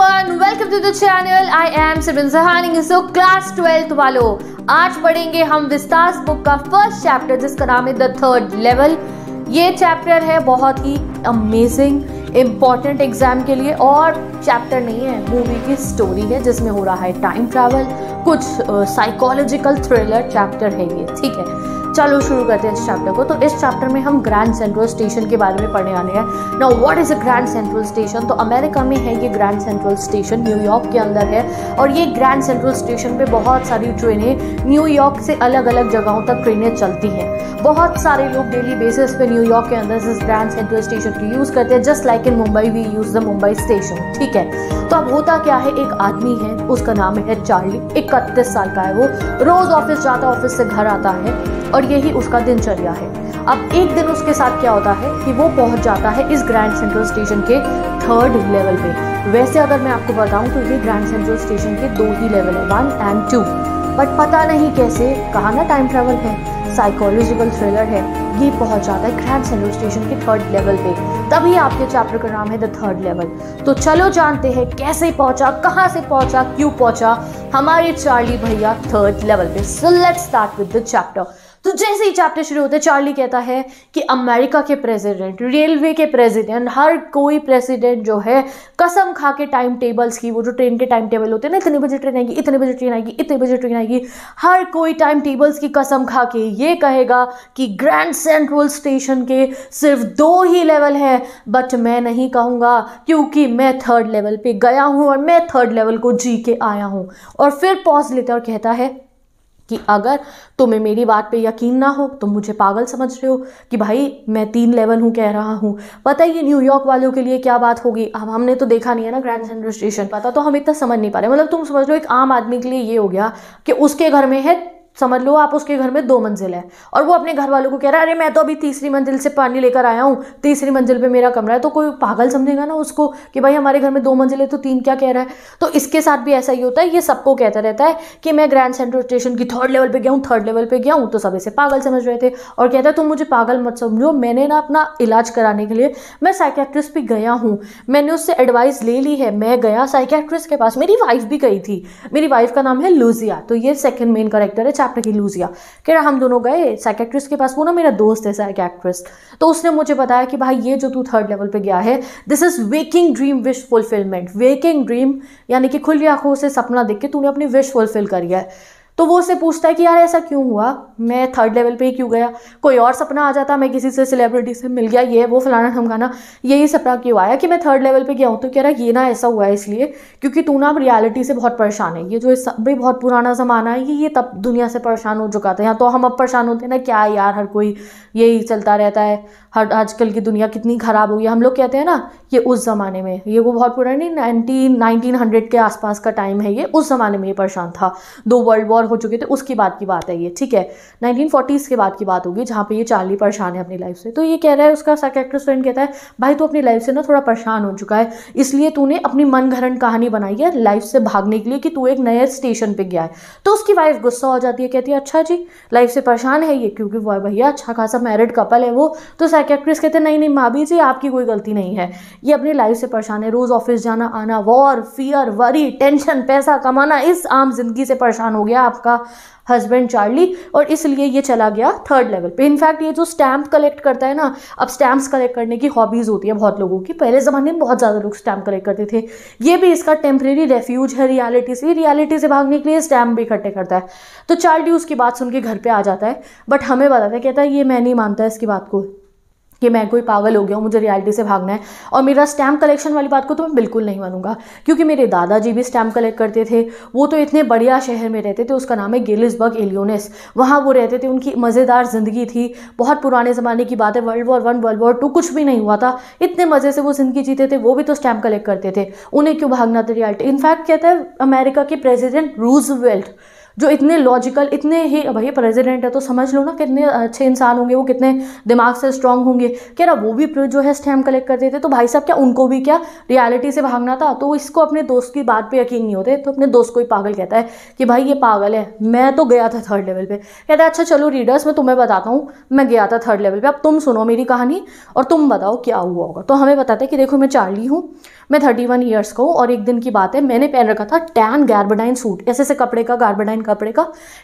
everyone welcome to the channel I am Simran Sahani so class 12th वालों आज पढ़ेंगे हम विस्तार बुक का फर्स्ट चैप्टर जिसका नाम है द थर्ड लेवल ये चैप्टर है बहुत ही अमेजिंग इम्पॉर्टेंट एग्जाम के लिए और चैप्टर नहीं है मूवी की स्टोरी है जिसमें हो रहा है टाइम ट्रैवल कुछ साइकोलॉजिकल थ्रिलर चैप्टर है ये ठीक है चलो शुरू करते हैं इस चैप्टर को तो इस चैप्टर में हम ग्रैंड सेंट्रल स्टेशन के बारे में पढ़ने वाले हैं ना what is a grand central station तो अमेरिका में है ये ग्रैंड सेंट्रल स्टेशन न्यूयॉर्क के अंदर है और ये ग्रैंड सेंट्रल स्टेशन पे बहुत सारी ट्रेनें न्यूयॉर्क से अलग अलग जगहों तक ट्रेनें चलती हैं बहुत सारे लोग डेली बेसिस पे न्यूयॉर्क के अंदर इस ग्रैंड सेंट्रल स्टेशन की यूज़ करते हैं just like in Mumbai we use the Mumbai station ठीक है तो अब होता क्या है एक आदमी है उसका नाम है चार्ली इकतीस साल का है वो रोज़ ऑफिस जाता है ऑफिस से घर आता है और यही उसका दिनचर्या है अब एक दिन उसके साथ क्या होता है कि वो पहुंच जाता है इस ग्रैंड सेंट्रल स्टेशन के थर्ड लेवल पे वैसे अगर मैं आपको बताऊं तो ये ग्रैंड सेंट्रल स्टेशन के दो ही लेवल है वन एंड टू बट पता नहीं कैसे कहा ना टाइम ट्रेवल है साइकोलॉजिकल थ्रिलर है ये पहुंच जाता है ग्रैंड सेंट्रल स्टेशन के थर्ड लेवल पे तभी आपके चैप्टर का नाम है द थर्ड लेवल तो चलो जानते हैं कैसे पहुंचा कहाँ से पहुंचा क्यों पहुंचा हमारे चार्ली भैया थर्ड लेवल पे so let's start with the chapter तो जैसे ही चैप्टर शुरू होता है चार्ली कहता है कि अमेरिका के प्रेसिडेंट रेलवे के प्रेसिडेंट हर कोई प्रेसिडेंट जो है कसम खा के टाइम टेबल्स की वो जो ट्रेन के टाइम टेबल होते हैं ना इतने बजे ट्रेन आएगी इतने बजे ट्रेन आएगी इतने बजे ट्रेन आएगी हर कोई टाइम टेबल्स की कसम खा के ये कहेगा कि ग्रैंड सेंट्रल स्टेशन के सिर्फ दो ही लेवल हैं बट मैं नहीं कहूँगा क्योंकि मैं थर्ड लेवल पर गया हूँ और मैं थर्ड लेवल को जी के आया हूँ और फिर पॉज लेता और कहता है कि अगर तुम्हें मेरी बात पे यकीन ना हो तो मुझे पागल समझ रहे हो कि भाई मैं तीन लेवल हूँ कह रहा हूँ पता है ये न्यूयॉर्क वालों के लिए क्या बात होगी अब हमने तो देखा नहीं है ना ग्रैंड सेंट्रल स्टेशन पता तो हम इतना समझ नहीं पा रहे मतलब तुम समझ लो एक आम आदमी के लिए ये हो गया कि उसके घर में है समझ लो आप उसके घर में दो मंजिल है और वो अपने घर वालों को कह रहा है अरे मैं तो अभी तीसरी मंजिल से पानी लेकर आया हूँ तीसरी मंजिल पे मेरा कमरा है तो कोई पागल समझेगा ना उसको कि भाई हमारे घर में दो मंजिल है तो तीन क्या कह रहा है तो इसके साथ भी ऐसा ही होता है ये सबको कहता रहता है कि मैं ग्रैंड सेंट्रल स्टेशन की थर्ड लेवल पर गया हूँ थर्ड लेवल पर गया हूँ तो सब इसे पागल समझ रहे थे और कहता है तुम मुझे पागल मत समझो मैंने ना अपना इलाज कराने के लिए मैं साइकेट्रिस्ट भी गया हूँ मैंने उससे एडवाइस ले ली है मैं गया साइकेट्रिस्ट के पास मेरी वाइफ भी गई थी मेरी वाइफ का नाम है लूजिया तो ये सेकेंड मेन करेक्टर है आपने कहीं लूज़ किया कह रहा हम दोनों गए साइकेट्रिस्ट के पास वो ना मेरा दोस्त है साइकेट्रिस्ट तो उसने मुझे बताया कि भाई ये जो तू थर्ड लेवल पर गया है this is waking dream wish fulfilment waking dream यानी कि खुली आंखों से सपना देख के तूने अपनी विश फुलफिल करी है तो वो उससे पूछता है कि यार ऐसा क्यों हुआ मैं थर्ड लेवल पे ही क्यों गया कोई और सपना आ जाता मैं किसी से सेलिब्रिटी से मिल गया ये वो फलाना ठमकाना यही सपना क्यों आया कि मैं थर्ड लेवल पे गया हूँ तो कह रहा ये ना ऐसा हुआ है इसलिए क्योंकि तू ना अब रियलिटी से बहुत परेशान है ये जो इस भी बहुत पुराना ज़माना है ये ये तब दुनिया से परेशान हो चुका था यहाँ तो हम अब परेशान होते हैं ना क्या यार हर कोई यही चलता रहता है हर आजकल की दुनिया कितनी ख़राब हुई है हम लोग कहते हैं ना ये उस ज़माने में ये वो बहुत पुरानी नाइनटीन नाइनटीन हंड्रेड के आसपास का टाइम है ये उस ज़माने में ये परेशान था दो वर्ल्ड वॉर हो चुके थे उसकी बात की बात है ये ठीक है नाइनटीन फोर्टीज़ के बाद की बात होगी जहाँ पे ये चार्ली परेशान है अपनी लाइफ से तो ये कह रहा है उसका कैरेक्टर फ्रेंड कहता है भाई तू अपनी लाइफ से ना थोड़ा परेशान हो चुका है इसलिए तूने अपनी मनगढ़ंत कहानी बनाई है लाइफ से भागने के लिए कि तू एक नए स्टेशन पर गया है तो उसकी वाइफ गुस्सा हो जाती है कहती है अच्छा जी लाइफ से परेशान है ये क्योंकि वो भैया अच्छा खासा मैरिड कपल है वो तो साइकेट्रिस्ट कहते हैं नहीं नहीं भाभी जी आपकी कोई गलती नहीं है ये अपनी लाइफ से परेशान है रोज़ ऑफिस जाना आना वॉर फियर वरी टेंशन पैसा कमाना इस आम जिंदगी से परेशान हो गया आप आपका हस्बैंड चार्ली और इसलिए ये चला गया थर्ड लेवल पे इनफैक्ट ये जो स्टैम्प कलेक्ट करता है ना अब स्टैम्प्स कलेक्ट करने की हॉबीज़ होती है बहुत लोगों की पहले ज़माने में बहुत ज़्यादा लोग स्टैम्प कलेक्ट करते थे ये भी इसका टेम्प्रेरी रेफ्यूज है रियालिटी से रियालिटी से भागने के लिए स्टैम्प भी इकट्ठे करता है तो चार्ली उसकी बात सुन के घर पर आ जाता है बट हमें बताता है कहता है ये मैं नहीं मानता इसकी बात को कि मैं कोई पागल हो गया हूँ मुझे रियलिटी से भागना है और मेरा स्टैम्प कलेक्शन वाली बात को तो मैं बिल्कुल नहीं मानूंगा क्योंकि मेरे दादाजी भी स्टैम्प कलेक्ट करते थे वो तो इतने बढ़िया शहर में रहते थे उसका नाम है गेलिसबर्ग एलियोनेस वहाँ वो रहते थे उनकी मज़ेदार ज़िंदगी थी बहुत पुराने ज़माने की बात है world war one world war two कुछ भी नहीं हुआ था इतने मज़े से वो ज़िंदगी जीते थे वो भी तो स्टैम्प कलेक्ट करते थे उन्हें क्यों भागना था रियलिटी इनफैक्ट कहता है अमेरिका के प्रेजिडेंट रूज जो इतने लॉजिकल इतने ही भैया प्रेजिडेंट है तो समझ लो ना कितने अच्छे इंसान होंगे वो कितने दिमाग से स्ट्रांग होंगे कह रहा वो भी जो है स्टैम्प कलेक्ट करते थे तो भाई साहब क्या उनको भी क्या रियलिटी से भागना था तो इसको अपने दोस्त की बात पर यकीन नहीं होते तो अपने दोस्त को ही पागल कहता है कि भाई ये पागल है मैं तो गया था थर्ड लेवल पर कहता है अच्छा चलो रीडर्स मैं तुम्हें बताता हूँ मैं गया था थर्ड लेवल पर अब तुम सुनो मेरी कहानी और तुम बताओ क्या हुआ होगा तो हमें बताते हैं कि देखो मैं चार्ली हूँ मैं थर्टी वन ईयर्स का हूँ और एक दिन की बात है मैंने पहन रखा था टैन गार्बेडाइन सूट ऐसे ऐसे कपड़े का गार्बेडाइन कपड़े का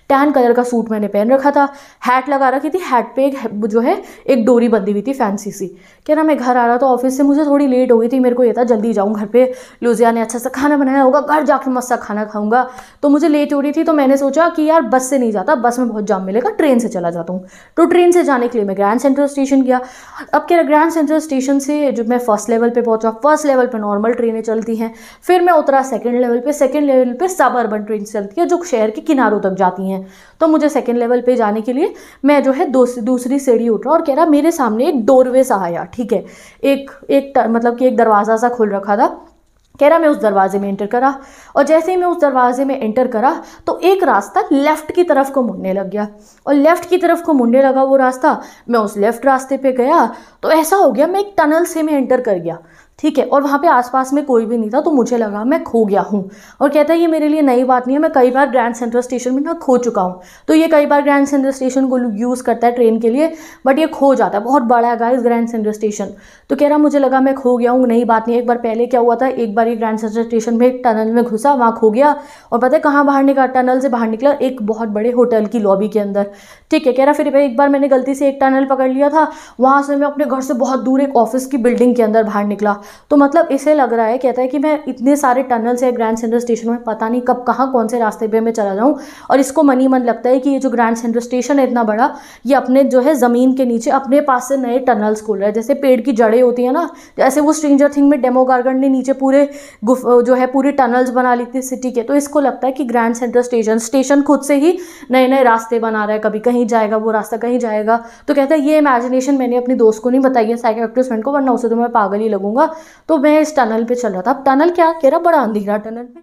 टैन कलर का सूट मैंने पहन रखा था हैट लगा रखी थी हैट पे एक जो है एक डोरी बंधी हुई थी फैंसी सी क्या ना मैं घर आ रहा था ऑफिस से मुझे थोड़ी लेट हो गई थी मेरे को ये था जल्दी जाऊँ घर पर लुजिया ने अच्छा सा खाना बनाया होगा घर जाकर मस्त सा खाना खाऊंगा तो मुझे लेट हो रही थी तो मैंने सोचा कि यार बस से नहीं जाता बस में बहुत जाम मिलेगा ट्रेन से चला जाता हूँ तो ट्रेन से जाने के लिए मैं ग्रैंड सेंट्रल स्टेशन गया अब कह रहा ग्रैंड सेंट्रल स्टेशन से जो मैं फर्स्ट लेवल पर पहुँचा फर्स्ट लेवल पर नॉर्मल ट्रेनें चलती हैं फिर मैं उतरा सेकेंड लेवल पर सेकेंड लेवल पर सब अर्बन ट्रेन चलती है जो शहर के किनारों तक जाती हैं तो मुझे सेकेंड लेवल पर जाने के लिए मैं जो है दूसरी सीढ़ी उतरा और कह रहा मेरे सामने एक डोरवे सा आया ठीक है एक एक मतलब कि एक दरवाज़ा सा खोल रखा था कह रहा मैं उस दरवाजे में एंटर करा और जैसे ही मैं उस दरवाजे में एंटर करा तो एक रास्ता लेफ़्ट की तरफ को मुड़ने लग गया और लेफ़्ट की तरफ को मुड़ने लगा वो रास्ता मैं उस लेफ़्ट रास्ते पे गया तो ऐसा हो गया मैं एक टनल से मैं एंटर कर गया ठीक है और वहाँ पे आसपास में कोई भी नहीं था तो मुझे लगा मैं खो गया हूँ और कहता है ये मेरे लिए नई बात नहीं है मैं कई बार ग्रैंड सेंट्रल स्टेशन में ना खो चुका हूँ तो ये कई बार ग्रैंड सेंट्रल स्टेशन को यूज़ करता है ट्रेन के लिए बट ये खो जाता है बहुत बड़ा है गाइस ग्रैंड सेंट्रल स्टेशन तो कह रहा मुझे लगा मैं खो गया हूँ नई बात नहीं एक बार पहले क्या हुआ था एक बार ये ग्रैंड सेंट्रल स्टेशन में टनल में घुसा वहाँ खो गया और पता है कहाँ बाहर निकला टनल से बाहर निकला एक बहुत बड़े होटल की लॉबी के अंदर ठीक है कह रहा फिर एक बार मैंने गलती से एक टनल पकड़ लिया था वहाँ से मैं अपने घर से बहुत दूर एक ऑफिस की बिल्डिंग के अंदर बाहर निकला तो मतलब इसे लग रहा है कहता है कि मैं इतने सारे टनल्स है ग्रैंड सेंट्रल स्टेशन में पता नहीं कब कहाँ कौन से रास्ते पर मैं चला जाऊँ और इसको मनी मन लगता है कि ये जो ग्रैंड सेंट्रल स्टेशन है इतना बड़ा ये अपने जो है ज़मीन के नीचे अपने पास से नए टनल्स खोल रहा है जैसे पेड़ की जड़ें होती है ना जैसे वो स्ट्रेंजर थिंग में डेमो गार्गन ने नीचे पूरे जो है पूरे टनल्स बना ली थी सिटी के तो इसको लगता है कि ग्रैंड सेंट्रल स्टेशन स्टेशन खुद से ही नए नए रास्ते बना रहा है कभी कहीं जाएगा वो रास्ता कहीं जाएगा तो कहता है ये इमेजिनेशन मैंने अपने दोस्त को नहीं बताई है साइकिल फ्रेंड को वरना उसे तो मैं पागल ही लगूंगा तो मैं इस टनल पे चल रहा था अब टनल क्या कह रहा बड़ा अंधेरा टनल में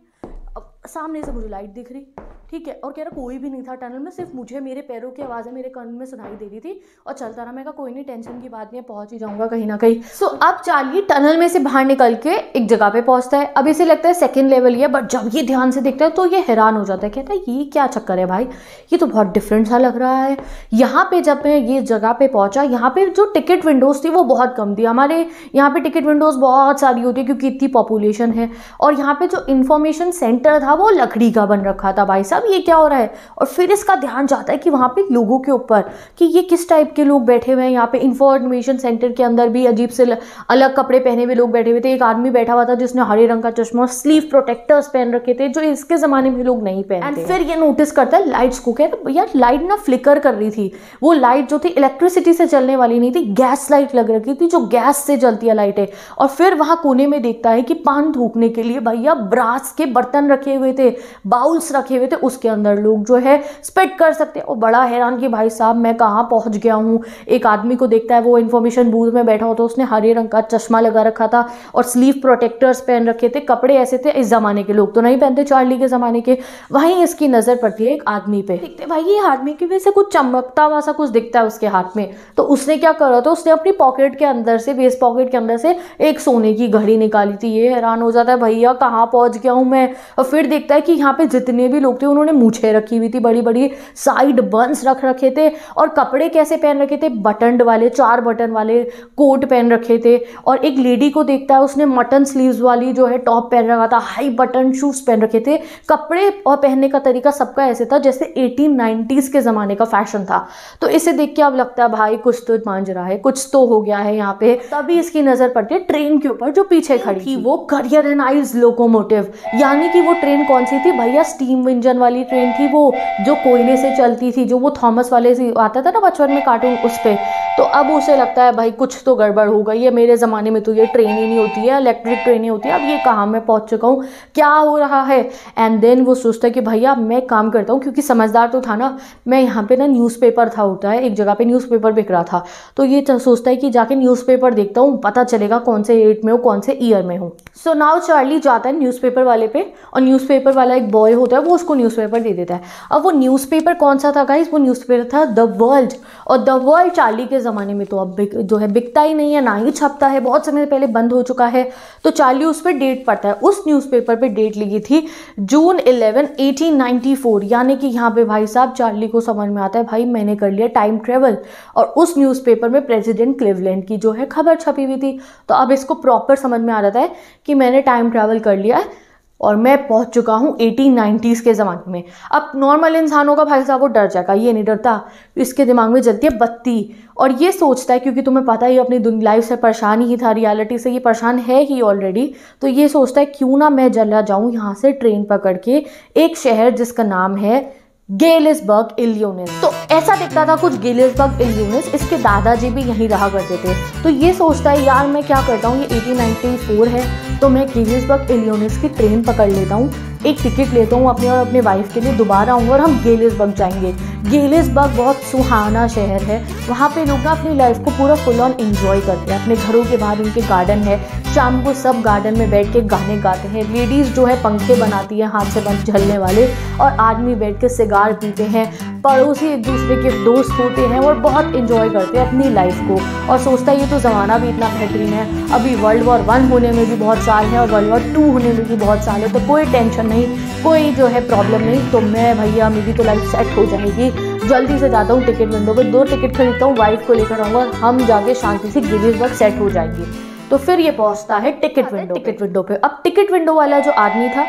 अब सामने से मुझे लाइट दिख रही ठीक है और कह रहा कोई भी नहीं था टनल में सिर्फ मुझे मेरे पैरों की आवाज़ें मेरे कन में सुनाई दे रही थी और चलता रहा मैं कहा कोई नहीं टेंशन की बात नहीं है पहुंच ही जाऊंगा कहीं ना कहीं सो so, अब चालिए टनल में से बाहर निकल के एक जगह पे पहुँचता है अब इसे लगता है सेकेंड लेवल ही है बट जब ये ध्यान से देखता है तो ये हैरान हो जाता है कहता है ये क्या चक्कर है भाई ये तो बहुत डिफरेंट सा लग रहा है यहाँ पे जब मैं ये जगह पे पहुँचा यहाँ पे जो टिकट विंडोज़ थी वो बहुत कम थी हमारे यहाँ पे टिकट विंडोज़ बहुत सारी होती है क्योंकि इतनी पॉपुलेशन है और यहाँ पे जो इन्फॉर्मेशन सेंटर था वो लकड़ी का बन रखा था भाई साहब मतलब ये क्या हो रहा है और फिर इसका ध्यान जाता है कि वहाँ पे लोगों के ऊपर कि ये किस टाइप के लोग बैठे हुए हैं यहाँ पे इंफॉर्मेशन सेंटर के अंदर भी अजीब से अलग कपड़े पहने हुए लोग बैठे हुए थे एक आदमी बैठा हुआ था जिसने हरे रंग का चश्मा स्लीव प्रोटेक्टर्स पहन रखे थे जो इसके ज़माने में लोग नहीं पहनते एंड फिर ये नोटिस करता है लाइट्स को कहते तो यार लाइट ना फ्लिकर कर रही थी वो लाइट जो थी इलेक्ट्रिसिटी से चलने वाली नहीं थी गैस लाइट लग रखी थी जो गैस से जलती है लाइटें और फिर वहाँ कोने में देखता है कि पान थूकने के लिए भैया ब्रास के बर्तन रखे हुए थे बाउल्स रखे हुए थे उसके अंदर लोग जो है स्पिट कर सकते हैं और बड़ा हैरान कि भाई साहब मैं कहाँ पहुँच गया हूँ एक आदमी को देखता है वो इन्फॉर्मेशन बूथ में बैठा हो तो उसने हरे रंग का चश्मा लगा रखा था और स्लीव प्रोटेक्टर्स पहन रखे थे कपड़े ऐसे थे इस ज़माने के लोग तो नहीं पहनते चार्ली के ज़माने के वहीं इसकी नज़र पड़ती है एक आदमी पर देखते भाई ये आदमी की वजह से कुछ चमकता हुआ सा कुछ दिखता है उसके हाथ में तो उसने क्या करा था उसने अपनी पॉकेट के अंदर से वेस्ट पॉकेट के अंदर से एक सोने की घड़ी निकाली थी ये हैरान हो जाता है भैया कहाँ पहुँच गया हूँ मैं और फिर देखता है कि यहाँ पे जितने भी लोग थे उन्होंने उन्होंने मूछे रखी हुई थी बड़ी बड़ी साइड बंस रख रखे थे और कपड़े कैसे पहन रखे थे बटनड वाले चार बटन वाले कोट पहन रखे थे और एक लेडी को देखता है उसने मटन स्लीव्स वाली जो है टॉप पहन रखा था हाई बटन शूज़ पहन रखे थे कपड़े और पहनने का तरीका सबका ऐसे था जैसे एटीन के ज़माने का फैशन था तो इसे देख के अब लगता है भाई कुछ तो मांझ रहा है कुछ तो हो गया है यहाँ पे तभी इसकी नज़र पड़ती है ट्रेन के ऊपर जो पीछे खड़ी थी वो करियर एंड आइज लोकोमोटिव यानी कि वो ट्रेन कौन सी थी भैया स्टीम इंजन वाली वाली ट्रेन थी वो जो कोयले से चलती थी जो वो थॉमस वाले से आता था ना बचपन में कार्टून उस पर तो अब उसे लगता है भाई कुछ तो गड़बड़ हो गई है मेरे ज़माने में तो ये ट्रेन ही नहीं होती है इलेक्ट्रिक ट्रेन ही होती है अब ये कहाँ मैं पहुँच चुका हूँ क्या हो रहा है एंड देन वो सोचता है कि भैया मैं काम करता हूँ क्योंकि समझदार तो था ना मैं यहाँ पर ना न्यूज़पेपर था होता है एक जगह पर न्यूज़पेपर बिक रहा था तो ये सोचता है कि जाके न्यूज़पेपर देखता हूँ पता चलेगा कौन से एट में हूँ कौन से ईयर में हूँ सो नाउ चार्ली जाता है न्यूज़पेपर वाले पे और न्यूज़पेपर वाला एक बॉय होता है वो उसको न्यूज़ न्यूज़पेपर दे देता है अब वो न्यूज़पेपर कौन सा था गाइज वो न्यूज़पेपर था द वर्ल्ड और द वर्ल्ड चार्ली के ज़माने में तो अब जो है बिकता ही नहीं है ना ही छपता है बहुत समय पहले बंद हो चुका है तो चार्ली उस पर डेट पड़ता है उस न्यूज़पेपर पे डेट लिखी थी जून इलेवन एटीन यानी कि यहाँ पर भाई साहब चार्ली को समझ में आता है भाई मैंने कर लिया टाइम ट्रेवल और उस न्यूज़पेपर में प्रेजिडेंट क्लिवलैंड की जो है खबर छपी हुई थी तो अब इसको प्रॉपर समझ में आ जाता है कि मैंने टाइम ट्रैवल कर लिया है और मैं पहुंच चुका हूँ एटीन नाइन्टीज़ के ज़माने में अब नॉर्मल इंसानों का भाई साहब वो डर जाएगा ये नहीं डरता इसके दिमाग में जलती है बत्ती और ये सोचता है क्योंकि तुम्हें पता है ये अपनी लाइफ से परेशान ही था रियलिटी से ये परेशान है ही ऑलरेडी तो ये सोचता है क्यों ना मैं जला जाऊँ यहाँ से ट्रेन पकड़ के एक शहर जिसका नाम है गेलिसबर्ग इल्यूनिस तो ऐसा दिखता था कुछ गेलिसबर्ग इल्यूनिस इसके दादाजी भी यहीं रहा करते थे तो ये सोचता है यार मैं क्या करता हूँ ये 1894 है तो मैं गेलिसबर्ग इल्यूनिस की ट्रेन पकड़ लेता हूँ एक टिकट लेता हूँ अपने और अपने वाइफ के लिए दोबारा आऊँगा और हम गेलिसबर्ग जाएंगे गेलिसबर्ग बहुत सुहाना शहर है वहाँ पे लोग ना अपनी लाइफ को पूरा फुल ऑन इन्जॉय करते हैं अपने घरों के बाहर उनके गार्डन है शाम को सब गार्डन में बैठ के गाने गाते हैं लेडीज़ जो है पंखे बनाती हैं हाथ से बंद झलने वाले और आदमी बैठ के सिगार पीते हैं पड़ोसी एक दूसरे के दोस्त होते हैं और बहुत इंजॉय करते हैं अपनी लाइफ को और सोचता है ये तो ज़माना भी इतना बेहतरीन है अभी वर्ल्ड वॉर वन होने में भी बहुत साल है और वर्ल्ड वॉर टू होने में भी बहुत साल है तो कोई टेंशन नहीं कोई जो है प्रॉब्लम नहीं तो मैं भैया मेरी तो लाइफ सेट हो जाएगी जल्दी से जाता हूँ टिकट विंडो पर दो टिकट खरीदता हूँ वाइफ को लेकर आऊँगा हम जाके शांति से गिरीज वर्क सेट हो जाएगी तो फिर ये पहुंचता है टिकट विंडो टिकट विंडो पे अब टिकट विंडो वाला जो आदमी था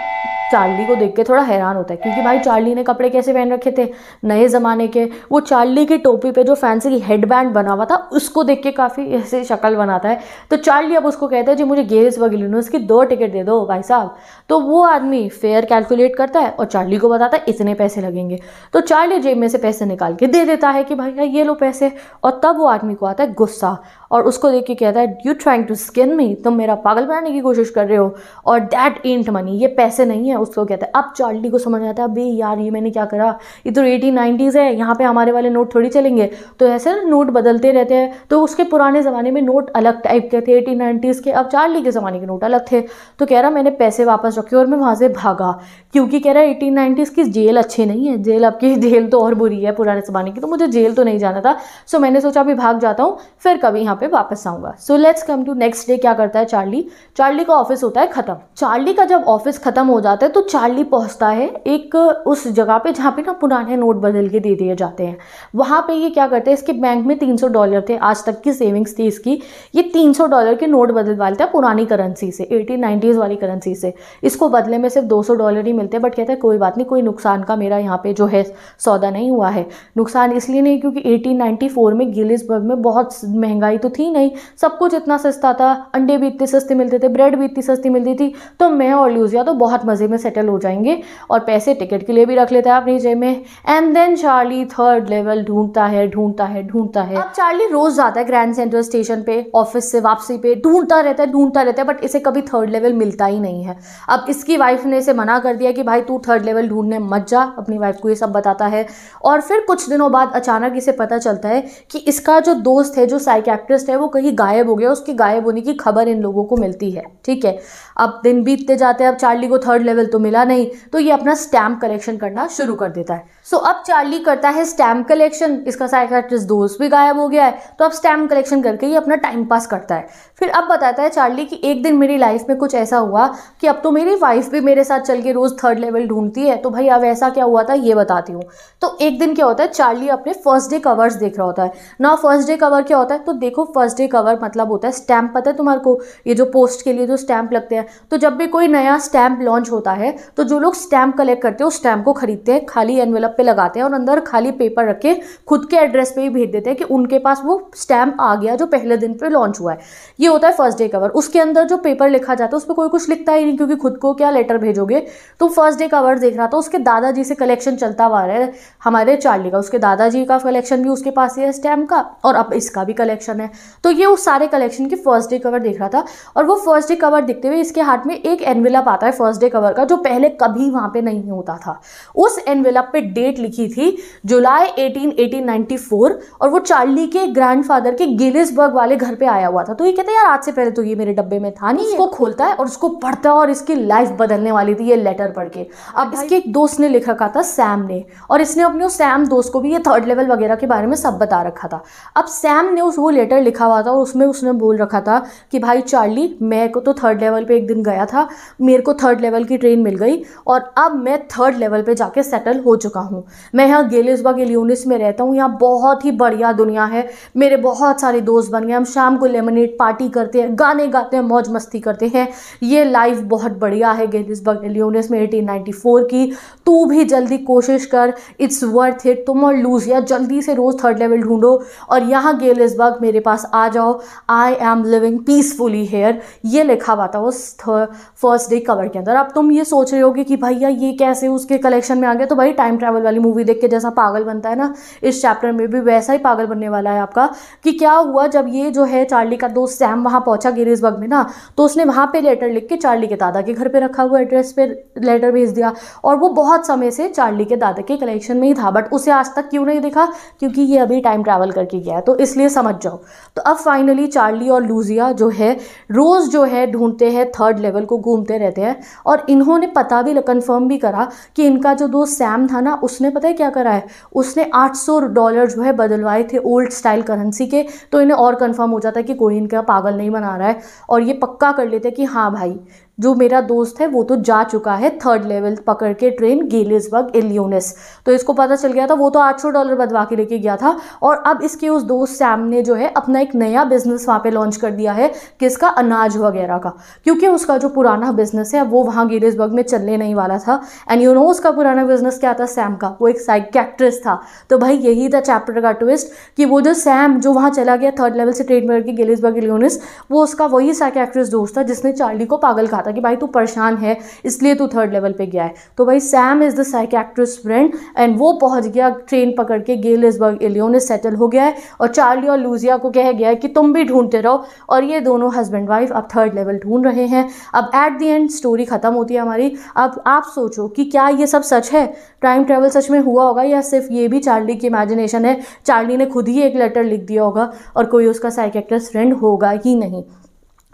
चार्ली को देख के थोड़ा हैरान होता है क्योंकि भाई चार्ली ने कपड़े कैसे पहन रखे थे नए ज़माने के वो चार्ली की टोपी पे जो फैंसी हेड बैंड बना हुआ था उसको देख के काफ़ी ऐसे शक्ल बनाता है तो चार्ली अब उसको कहता है जी मुझे गेल्स वगैरह उसकी दो टिकट दे दो भाई साहब तो वो आदमी फेयर कैलकुलेट करता है और चार्ली को बताता है इतने पैसे लगेंगे तो चार्ली जेब में से पैसे निकाल के दे देता है कि भैया ये लो पैसे और तब वो आदमी को आता है गुस्सा और उसको देख के कहता है you trying to skin me तुम मेरा पागल बनाने की कोशिश कर रहे हो और डैट इंट मनी ये पैसे नहीं है उसको कहता है अब चार्ली को समझ आता है अभी यार ये मैंने क्या करा ये तो एटीन नाइन्टीज़ है यहाँ पर हमारे वाले नोट थोड़ी चलेंगे तो ऐसे नोट बदलते रहते हैं तो उसके पुराने ज़माने में नोट अलग टाइप के थे एटीन नाइन्टीज़ के अब चार्ली के ज़माने के नोट अलग थे तो कह रहा मैंने पैसे वापस सके और मैं वहाँ से भागा क्योंकि कह रहा है एटीन की जेल अच्छी नहीं है जेल आपकी जेल तो और बुरी है पुराने ज़माने की तो मुझे जेल तो नहीं जाना था सो मैंने सोचा अभी भाग जाता हूँ फिर कभी यहाँ पर वापस आऊँगा so let's come to next day क्या करता है चार्ली चार्ली का ऑफिस होता है ख़त्म चार्ली का जब ऑफिस ख़त्म हो जाता है तो चार्ली पहुँचता है एक उस जगह पर जहाँ पर ना पुराने नोट बदल के दे दिए जाते हैं वहाँ पर ये क्या करते हैं इसके बैंक में तीन डॉलर थे आज तक की सेविंग्स थी इसकी ये तीन डॉलर के नोट बदलवा लेता है पुरानी करेंसी से एटीन वाली करेंसी से इसको बदले में सिर्फ 200 डॉलर ही मिलते हैं बट कहते हैं कोई बात नहीं कोई नुकसान का मेरा यहाँ पे जो है सौदा नहीं हुआ है नुकसान इसलिए नहीं क्योंकि 1894 में गिलिसबर्ग में बहुत महंगाई तो थी नहीं सब कुछ इतना सस्ता था अंडे भी इतने सस्ते मिलते थे ब्रेड भी इतनी सस्ती मिलती थी तो मैं और लूजिया तो बहुत मज़े में सेटल हो जाएंगे और पैसे टिकट के लिए भी रख लेते हैं अपनी जेब में and then Charlie third level ढूंढता है ढूंढता है ढूंढता है चार्ली रोज़ जाता है ग्रैंड सेंट्रल स्टेशन पे ऑफिस से वापसी पे ढूंढता रहता है ढूंढता रहता है बट इसे कभी थर्ड लेवल मिलता ही नहीं है अब इसकी वाइफ ने इसे मना कर दिया कि भाई तू थर्ड लेवल ढूंढने मत जा अपनी वाइफ को ये सब बताता है और फिर कुछ दिनों बाद अचानक इसे पता चलता है कि इसका जो दोस्त है जो साइकेट्रिस्ट है वो कहीं गायब हो गया उसकी गायब होने की खबर इन लोगों को मिलती है ठीक है अब दिन बीतते जाते हैं अब चार्ली को थर्ड लेवल तो मिला नहीं तो ये अपना स्टैम्प कलेक्शन करना शुरू कर देता है सो so, अब चार्ली करता है स्टैम्प कलेक्शन इसका साइकाट्रिस्ट दोस्त भी गायब हो गया है तो अब स्टैम्प कलेक्शन करके ये अपना टाइम पास करता है फिर अब बताता है चार्ली कि एक दिन मेरी लाइफ में कुछ ऐसा हुआ कि अब तो मेरी वाइफ भी मेरे साथ चल के रोज़ थर्ड लेवल ढूंढती है तो भाई अब ऐसा क्या हुआ था ये बताती हूँ तो एक दिन क्या होता है चार्ली अपने फर्स्ट डे कवर्स देख रहा होता है ना फर्स्ट डे कवर क्या होता है तो देखो फर्स्ट डे कवर मतलब होता है स्टैम्प पता है तुम्हारे को ये जो पोस्ट के लिए जो स्टैम्प लगते हैं तो जब भी कोई नया स्टैम्प लॉन्च होता है तो जो लोग स्टैम्प कलेक्ट करते हैं उस स्टैम्प को खरीदते हैं खाली एनवेलप पे लगाते हैं और अंदर खाली पेपर रख के खुद के एड्रेस पे ही भेज देते हैं कि उनके पास वो स्टैम्प आ गया जो पहले दिन पर लॉन्च हुआ है ये होता है फर्स्ट डे कवर उसके अंदर जो पेपर लिखा जाता है उस पर कोई कुछ लिखता ही नहीं क्योंकि खुद को क्या लेटर भेजोगे तो फर्स्ट डे कवर देख रहा था उसके दादाजी से कलेक्शन चलता हुआ रहा है हमारे चार्ली का उसके दादाजी का कलेक्शन भी उसके पास ही है स्टैम्प का और अब इसका भी कलेक्शन है तो ये उस सारे कलेक्शन के फर्स्ट डे कवर देख रहा था और वो फर्स्ट डे कवर देखते हुए इस इसके हाथ में एक एनविलप आता है फर्स्ट डे कवर का जो पहले कभी वहां पे नहीं होता था उस एनविलप पे डेट लिखी थी जुलाई 18 1894 और वो चार्ली के ग्रैंडफादर के गिलिसबर्ग वाले घर पे आया हुआ था तो ये कहते हैं यार आज से पहले तो ये मेरे डब्बे में था नहीं उसको खोलता है और उसको पढ़ता है और इसकी लाइफ बदलने वाली थी ये लेटर पढ़ के अब इसके एक दोस्त ने लिख रखा था सैम ने और इसने अपने उस सैम दोस्त को भी ये थर्ड लेवल वगैरह के बारे में सब बता रखा था अब सैम ने उस वो लेटर लिखा हुआ था और उसमें उसने बोल रखा था कि भाई चार्ली मैं को तो थर्ड लेवल पे एक दिन गया था मेरे को थर्ड लेवल की ट्रेन मिल गई और अब मैं थर्ड लेवल पे जाके सेटल हो चुका हूँ मैं यहाँ गेलिसबा के में रहता हूँ यहाँ बहुत ही बढ़िया दुनिया है मेरे बहुत सारे दोस्त बन गए हम शाम को लेमनेट पार्टी करते हैं गाने गाते हैं मौज मस्ती करते हैं ये लाइफ बहुत बढ़िया है गेलिसबा के लियोनिस में एटीन की तू भी जल्दी कोशिश कर इट्स वर्थ इट तुम और लूज या जल्दी से रोज़ थर्ड लेवल ढूंढो और यहाँ गेलिसबर्ग मेरे पास आ जाओ I am living peacefully here ये लिखा हुआ था उस फर्स्ट डे कवर के अंदर अब तुम ये सोच रहे होगे कि भैया ये कैसे उसके कलेक्शन में आ गया तो भाई टाइम ट्रैवल वाली मूवी देख के जैसा पागल बनता है ना इस चैप्टर में भी वैसा ही पागल बनने वाला है आपका कि क्या हुआ जब ये जो है चार्ली का दोस्त सैम वहाँ पहुँचा गिरीजबर्ग में ना तो उसने वहाँ पर लेटर लिख के चार्ली के दादा के घर पर रखा हुआ एड्रेस पर लेटर भेज दिया और वो बहुत समय से चार्ली के दादा के कलेक्शन में ही था बट उसे आज तक क्यों नहीं दिखा क्योंकि ये अभी टाइम ट्रैवल करके गया है तो इसलिए समझ जाओ तो अब फाइनली चार्ली और लूजिया जो है रोज़ जो है ढूंढते हैं थर्ड लेवल को घूमते रहते हैं और इन्होंने पता भी कन्फर्म भी करा कि इनका जो दोस्त सैम था ना उसने पता है क्या करा है उसने 800 डॉलर जो है बदलवाए थे ओल्ड स्टाइल करेंसी के तो इन्हें और कन्फर्म हो जाता है कि कोई इनका पागल नहीं बना रहा है और ये पक्का कर लेते हैं कि हाँ भाई जो मेरा दोस्त है वो तो जा चुका है थर्ड लेवल पकड़ के ट्रेन गेलिसबर्ग एलियोनिस तो इसको पता चल गया था वो तो 800 डॉलर बदवा के लेके गया था और अब इसके उस दोस्त सैम ने जो है अपना एक नया बिजनेस वहाँ पे लॉन्च कर दिया है किसका अनाज वगैरह का क्योंकि उसका जो पुराना बिजनेस है वो वहाँ गेलिसबर्ग में चलने नहीं वाला था एंड यू नो उसका पुराना बिजनेस क्या था सैम का वो एक साइकैक्ट्रिस था तो भाई यही था चैप्टर का ट्विस्ट कि वो जो सैम जो वहाँ चला गया थर्ड लेवल से ट्रेन पकड़ के गेलिसबर्ग इल्यूनिस वो उसका वही साइकैक्ट्रिस दोस्त था जिसने चार्ली को पागल कहा कहा था कि भाई तू परेशान है इसलिए तू थर्ड लेवल पे गया है तो भाई Sam is the psychiatrist friend and वो पहुंच गया ट्रेन पकड़ के गेलिसबर्ग एलियोनिस सेटल हो गया है और चार्ली और लूजिया को कह गया है कि तुम भी ढूंढते रहो और ये दोनों हस्बैंड वाइफ अब थर्ड लेवल ढूंढ रहे हैं अब एट दी एंड स्टोरी ख़त्म होती है हमारी अब आप सोचो कि क्या ये सब सच है टाइम ट्रेवल सच में हुआ होगा या सिर्फ ये भी चार्ली की इमेजिनेशन है चार्ली ने खुद ही एक लेटर लिख दिया होगा और कोई उसका एक्ट्रेस फ्रेंड होगा ही नहीं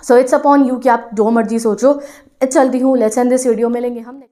सो इट्स अपॉन यू कि आप जो मर्जी सोचो चलती हूँ लेट्स एंड दिस वीडियो मिलेंगे हम